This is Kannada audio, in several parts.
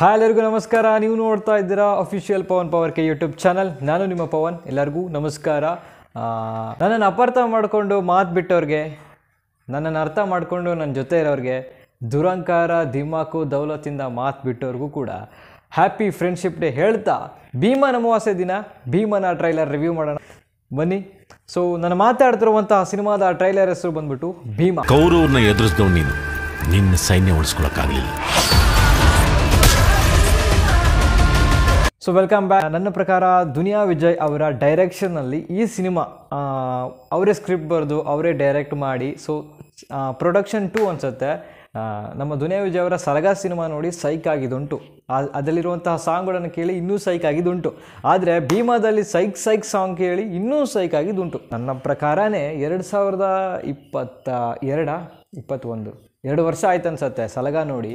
ಹಾಯ್ ಎಲ್ಲರಿಗೂ ನಮಸ್ಕಾರ ನೀವು ನೋಡ್ತಾ ಇದ್ದೀರಾ ಅಫಿಷಿಯಲ್ ಪವನ್ ಪವರ್ ಕೆ ಯೂಟ್ಯೂಬ್ ಚಾನಲ್ ನಾನು ನಿಮ್ಮ ಪವನ್ ಎಲ್ಲರಿಗೂ ನಮಸ್ಕಾರ ನನ್ನನ್ನು ಅಪಾರ್ಥ ಮಾಡಿಕೊಂಡು ಮಾತು ಬಿಟ್ಟವ್ರಿಗೆ ನನ್ನನ್ನು ಅರ್ಥ ಮಾಡಿಕೊಂಡು ನನ್ನ ಜೊತೆ ಇರೋರಿಗೆ ದುರಂಕಾರ ದಿಮಾಕು ದೌಲತಿಂದ ಮಾತು ಬಿಟ್ಟವ್ರಿಗೂ ಕೂಡ ಹ್ಯಾಪಿ ಫ್ರೆಂಡ್ಶಿಪ್ ಡೇ ಹೇಳ್ತಾ ಭೀಮನ ಅಮಾವಾಸ್ಯೆ ದಿನ ಭೀಮನ ಟ್ರೈಲರ್ ರಿವ್ಯೂ ಮಾಡೋಣ ಬನ್ನಿ ಸೊ ನಾನು ಮಾತಾಡ್ತಿರುವಂತಹ ಸಿನಿಮಾದ ಟ್ರೈಲರ್ ಹೆಸರು ಬಂದ್ಬಿಟ್ಟು ಭೀಮಾ ಕೌರವ್ರನ್ನ ಎದುರಿಸಿದವ್ ನೀನು ನಿನ್ನ ಸೈನ್ಯ ಉಳಿಸ್ಕೊಳಕ್ಕಾಗಲಿಲ್ಲ ಸೊ ವೆಲ್ಕಮ್ ಬ್ಯಾಕ್ ನನ್ನ ಪ್ರಕಾರ ದುನಿಯಾ ವಿಜಯ್ ಅವರ ಡೈರೆಕ್ಷನ್ನಲ್ಲಿ ಈ ಸಿನಿಮಾ ಅವರೇ ಸ್ಕ್ರಿಪ್ಟ್ ಬರೆದು ಅವರೇ ಡೈರೆಕ್ಟ್ ಮಾಡಿ ಸೊ ಪ್ರೊಡಕ್ಷನ್ ಟು ಅನಿಸುತ್ತೆ ನಮ್ಮ ದುನಿಯಾ ವಿಜಯ್ ಅವರ ಸರಗ ಸಿನಿಮಾ ನೋಡಿ ಸೈಕ್ ಆಗಿದುಂಟು ಅದರಲ್ಲಿರುವಂತಹ ಸಾಂಗ್ಗಳನ್ನು ಕೇಳಿ ಇನ್ನೂ ಸೈಕ್ ಆಗಿದ್ದುಂಟು ಆದರೆ ಭೀಮಾದಲ್ಲಿ ಸೈಕ್ ಸೈಕ್ ಸಾಂಗ್ ಕೇಳಿ ಇನ್ನೂ ಸೈಕ್ ಆಗಿದ್ದುಂಟು ನನ್ನ ಪ್ರಕಾರನೇ ಎರಡು ಸಾವಿರದ ಇಪ್ಪತ್ತ ಎರಡ ಇಪ್ಪತ್ತೊಂದು ಎರಡು ವರ್ಷ ಆಯ್ತು ಅನ್ಸತ್ತೆ ಸಲಗ ನೋಡಿ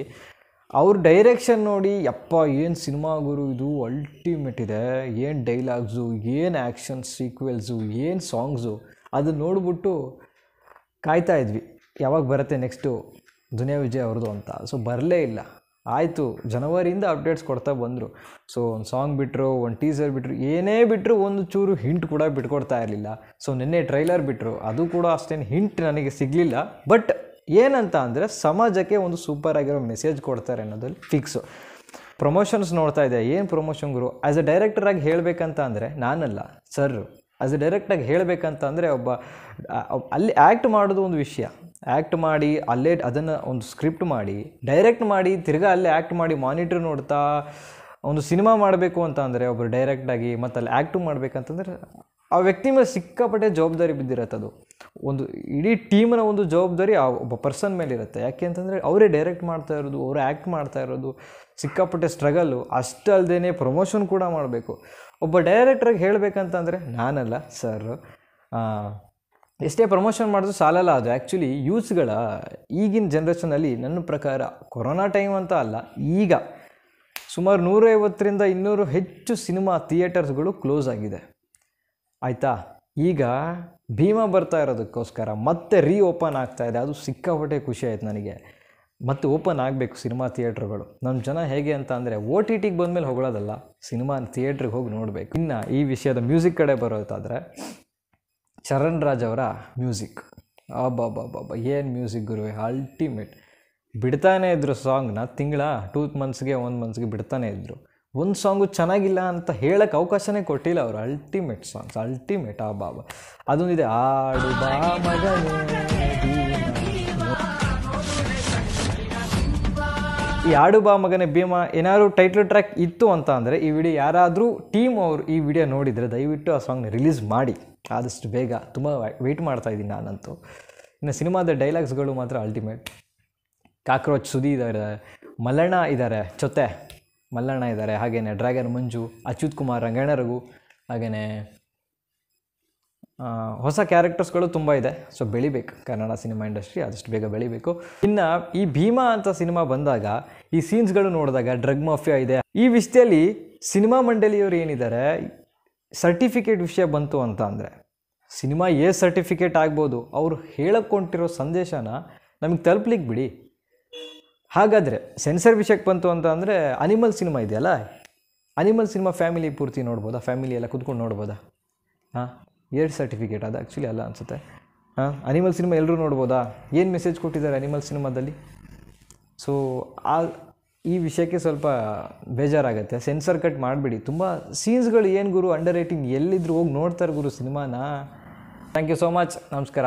ಅವ್ರ ಡೈರೆಕ್ಷನ್ ನೋಡಿ ಅಪ್ಪ ಏನು ಗುರು ಇದು ಅಲ್ಟಿಮೇಟ್ ಇದೆ ಏನು ಡೈಲಾಗ್ಸು ಏನು ಆ್ಯಕ್ಷನ್ ಸೀಕ್ವೆಲ್ಸು ಏನು ಸಾಂಗ್ಸು ಅದು ನೋಡಿಬಿಟ್ಟು ಕಾಯ್ತಾ ಇದ್ವಿ ಯಾವಾಗ ಬರುತ್ತೆ ನೆಕ್ಸ್ಟು ದುನಿಯಾ ವಿಜಯ್ ಅವ್ರದ್ದು ಅಂತ ಸೊ ಬರಲೇ ಇಲ್ಲ ಆಯಿತು ಜನವರಿಯಿಂದ ಅಪ್ಡೇಟ್ಸ್ ಕೊಡ್ತಾ ಬಂದರು ಸೊ ಒಂದು ಸಾಂಗ್ ಬಿಟ್ಟರು ಒಂದು ಟೀಸರ್ ಬಿಟ್ಟರು ಏನೇ ಬಿಟ್ಟರು ಒಂದು ಚೂರು ಹಿಂಟ್ ಕೂಡ ಬಿಟ್ಕೊಡ್ತಾ ಇರಲಿಲ್ಲ ಸೊ ನಿನ್ನೆ ಟ್ರೈಲರ್ ಬಿಟ್ಟರು ಅದು ಕೂಡ ಅಷ್ಟೇನು ಹಿಂಟ್ ನನಗೆ ಸಿಗಲಿಲ್ಲ ಬಟ್ ಏನಂತ ಅಂದರೆ ಸಮಾಜಕ್ಕೆ ಒಂದು ಸೂಪರ್ ಆಗಿರೋ ಮೆಸೇಜ್ ಕೊಡ್ತಾರೆ ಅನ್ನೋದಲ್ಲಿ ಫಿಕ್ಸು ಪ್ರಮೋಷನ್ಸ್ ನೋಡ್ತಾ ಇದೆ ಏನು ಪ್ರಮೋಷನ್ ಗುರು ಆ್ಯಸ್ ಎ ಡೈರೆಕ್ಟರಾಗಿ ಹೇಳಬೇಕಂತ ಅಂದರೆ ನಾನಲ್ಲ ಸರ್ ಆ್ಯಸ್ ಎ ಡೈರೆಕ್ಟಾಗಿ ಹೇಳಬೇಕಂತ ಅಂದರೆ ಒಬ್ಬ ಅಲ್ಲಿ ಆ್ಯಕ್ಟ್ ಮಾಡೋದು ಒಂದು ವಿಷಯ ಆ್ಯಕ್ಟ್ ಮಾಡಿ ಅಲ್ಲೇ ಅದನ್ನು ಒಂದು ಸ್ಕ್ರಿಪ್ಟ್ ಮಾಡಿ ಡೈರೆಕ್ಟ್ ಮಾಡಿ ತಿರ್ಗಾ ಅಲ್ಲೇ ಆ್ಯಕ್ಟ್ ಮಾಡಿ ಮಾನಿಟ್ರ್ ನೋಡ್ತಾ ಒಂದು ಸಿನಿಮಾ ಮಾಡಬೇಕು ಅಂತ ಅಂದರೆ ಒಬ್ಬರು ಡೈರೆಕ್ಟಾಗಿ ಮತ್ತು ಅಲ್ಲಿ ಆ್ಯಕ್ಟು ಮಾಡಬೇಕಂತಂದ್ರೆ ಆ ವ್ಯಕ್ತಿ ಮೇಲೆ ಸಿಕ್ಕಾಪಟ್ಟೆ ಜವಾಬ್ದಾರಿ ಬಿದ್ದಿರತ್ತೆ ಅದು ಒಂದು ಇಡೀ ಟೀಮ್ನ ಒಂದು ಜವಾಬ್ದಾರಿ ಆ ಒಬ್ಬ ಪರ್ಸನ್ ಮೇಲೆ ಇರುತ್ತೆ ಯಾಕೆ ಅಂತಂದರೆ ಅವರೇ ಡೈರೆಕ್ಟ್ ಮಾಡ್ತಾ ಇರೋದು ಅವರೇ ಆ್ಯಕ್ಟ್ ಮಾಡ್ತಾ ಇರೋದು ಸಿಕ್ಕಾಪಟ್ಟೆ ಸ್ಟ್ರಗಲ್ಲು ಅಷ್ಟಲ್ದೇ ಪ್ರಮೋಷನ್ ಕೂಡ ಮಾಡಬೇಕು ಒಬ್ಬ ಡೈರೆಕ್ಟ್ರಿಗೆ ಹೇಳಬೇಕಂತಂದರೆ ನಾನಲ್ಲ ಸರ್ ಎಷ್ಟೇ ಪ್ರಮೋಷನ್ ಮಾಡಿದ್ರು ಸಾಲಲ್ಲ ಅದು ಆ್ಯಕ್ಚುಲಿ ಯೂತ್ಸ್ಗಳ ಈಗಿನ ಜನ್ರೇಷನಲ್ಲಿ ನನ್ನ ಪ್ರಕಾರ ಕೊರೋನಾ ಟೈಮ್ ಅಂತ ಅಲ್ಲ ಈಗ ಸುಮಾರು ನೂರೈವತ್ತರಿಂದ ಇನ್ನೂರು ಹೆಚ್ಚು ಸಿನಿಮಾ ಥಿಯೇಟರ್ಸ್ಗಳು ಕ್ಲೋಸ್ ಆಗಿದೆ ಆಯಿತಾ ಈಗ ಭೀಮ ಬರ್ತಾ ಇರೋದಕ್ಕೋಸ್ಕರ ಮತ್ತೆ ರೀ ಓಪನ್ ಆಗ್ತಾ ಇದೆ ಅದು ಸಿಕ್ಕಾಪಟ್ಟೆ ಖುಷಿ ಆಯ್ತು ನನಗೆ ಮತ್ತು ಓಪನ್ ಆಗಬೇಕು ಸಿನಿಮಾ ಥಿಯೇಟ್ರ್ಗಳು ನಮ್ಮ ಜನ ಹೇಗೆ ಅಂತ ಅಂದರೆ ಓ ಟಿ ಟಿಗೆ ಬಂದಮೇಲೆ ಹೊಗಳೋದಲ್ಲ ಸಿನಿಮಾ ಥಿಯೇಟ್ರಿಗೆ ಹೋಗಿ ನೋಡಬೇಕು ಇನ್ನು ಈ ವಿಷಯದ ಮ್ಯೂಸಿಕ್ ಕಡೆ ಬರೋದಾದರೆ ಚರಣ್ ರಾಜ್ ಅವರ ಮ್ಯೂಸಿಕ್ ಅಬ್ಬಬ್ಬಬ್ಬಬ್ಬ ಏನು ಮ್ಯೂಸಿಕ್ ಗುರು ಅಲ್ಟಿಮೇಟ್ ಬಿಡ್ತಾನೇ ಇದ್ರು ಸಾಂಗ್ನ ತಿಂಗಳ ಟೂ ಮಂತ್ಸ್ಗೆ ಒನ್ ಮಂತ್ಸ್ಗೆ ಬಿಡ್ತಾನೇ ಇದ್ದರು ಒಂದು ಸಾಂಗು ಚೆನ್ನಾಗಿಲ್ಲ ಅಂತ ಹೇಳಕ್ಕೆ ಅವಕಾಶನೇ ಕೊಟ್ಟಿಲ್ಲ ಅವರು ಅಲ್ಟಿಮೇಟ್ ಸಾಂಗ್ಸ್ ಅಲ್ಟಿಮೇಟ್ ಆ ಬಾಬ ಅದೊಂದಿದೆ ಆಡು ಬಾ ಈ ಆಡು ಬಾ ಮಗನೇ ಭೀಮಾ ಏನಾದರೂ ಟೈಟ್ಲ್ ಟ್ರ್ಯಾಕ್ ಇತ್ತು ಅಂತ ಅಂದರೆ ಈ ವಿಡಿಯೋ ಯಾರಾದರೂ ಟೀಮ್ ಅವರು ಈ ವಿಡಿಯೋ ನೋಡಿದರೆ ದಯವಿಟ್ಟು ಆ ಸಾಂಗ್ನ ರಿಲೀಸ್ ಮಾಡಿ ಆದಷ್ಟು ಬೇಗ ತುಂಬ ವೆಯ್ಟ್ ಇದ್ದೀನಿ ನಾನಂತೂ ಇನ್ನು ಸಿನಿಮಾದ ಡೈಲಾಗ್ಸ್ಗಳು ಮಾತ್ರ ಅಲ್ಟಿಮೇಟ್ ಕಾಕ್ರೋಚ್ ಸುದಿ ಇದ್ದಾರೆ ಮಲಣ ಇದ್ದಾರೆ ಜೊತೆ ಮಲ್ಲಣ್ಣ ಇದ್ದಾರೆ ಹಾಗೆಯೇ ಡ್ರ್ಯಾಗನ್ ಮಂಜು ಅಚ್ಯುತ್ ಕುಮಾರ್ ರಂಗಣ್ಣರಿಗೂ ಹಾಗೆಯೇ ಹೊಸ ಕ್ಯಾರೆಕ್ಟರ್ಸ್ಗಳು ತುಂಬ ಇದೆ ಸೊ ಬೆಳಿಬೇಕು ಕನ್ನಡ ಸಿನಿಮಾ ಇಂಡಸ್ಟ್ರಿ ಆದಷ್ಟು ಬೇಗ ಬೆಳಿಬೇಕು ಇನ್ನು ಈ ಭೀಮಾ ಅಂತ ಸಿನಿಮಾ ಬಂದಾಗ ಈ ಸೀನ್ಸ್ಗಳು ನೋಡಿದಾಗ ಡ್ರಗ್ ಮಾಫಿಯಾ ಇದೆ ಈ ವಿಷಯದಲ್ಲಿ ಸಿನಿಮಾ ಮಂಡಳಿಯವರು ಏನಿದ್ದಾರೆ ಸರ್ಟಿಫಿಕೇಟ್ ವಿಷಯ ಬಂತು ಅಂತ ಅಂದರೆ ಸಿನಿಮಾ ಏ ಸರ್ಟಿಫಿಕೇಟ್ ಆಗ್ಬೋದು ಅವರು ಹೊಂಟಿರೋ ಸಂದೇಶನ ನಮಗೆ ತಲುಪ್ಲಿಕ್ಕೆ ಬಿಡಿ ಹಾಗಾದರೆ ಸೆನ್ಸರ್ ವಿಷಯಕ್ಕೆ ಬಂತು ಅಂತ ಅಂದರೆ ಅನಿಮಲ್ ಸಿನಿಮಾ ಇದೆಯಲ್ಲ ಅನಿಮಲ್ ಸಿನಿಮಾ ಫ್ಯಾಮಿಲಿ ಪೂರ್ತಿ ನೋಡ್ಬೋದಾ ಫ್ಯಾಮಿಲಿ ಎಲ್ಲ ಕೂತ್ಕೊಂಡು ನೋಡ್ಬೋದಾ ಹಾಂ ಎರಡು ಸರ್ಟಿಫಿಕೇಟ್ ಅದು ಆ್ಯಕ್ಚುಲಿ ಅಲ್ಲ ಅನಿಸುತ್ತೆ ಹಾಂ ಅನಿಮಲ್ ಸಿನಿಮಾ ಎಲ್ಲರೂ ನೋಡ್ಬೋದಾ ಏನು ಮೆಸೇಜ್ ಕೊಟ್ಟಿದ್ದಾರೆ ಅನಿಮಲ್ ಸಿನಿಮಾದಲ್ಲಿ ಸೊ ಆ ಈ ವಿಷಯಕ್ಕೆ ಸ್ವಲ್ಪ ಬೇಜಾರಾಗುತ್ತೆ ಸೆನ್ಸರ್ ಕಟ್ ಮಾಡಿಬಿಡಿ ತುಂಬ ಸೀನ್ಸ್ಗಳು ಏನು ಗುರು ಅಂಡರ್ ರೈಟಿಂಗ್ ಎಲ್ಲಿದ್ರು ಹೋಗಿ ನೋಡ್ತಾರೆ ಗುರು ಸಿನಿಮಾನ ಥ್ಯಾಂಕ್ ಯು ಸೋ ಮಚ್ ನಮಸ್ಕಾರ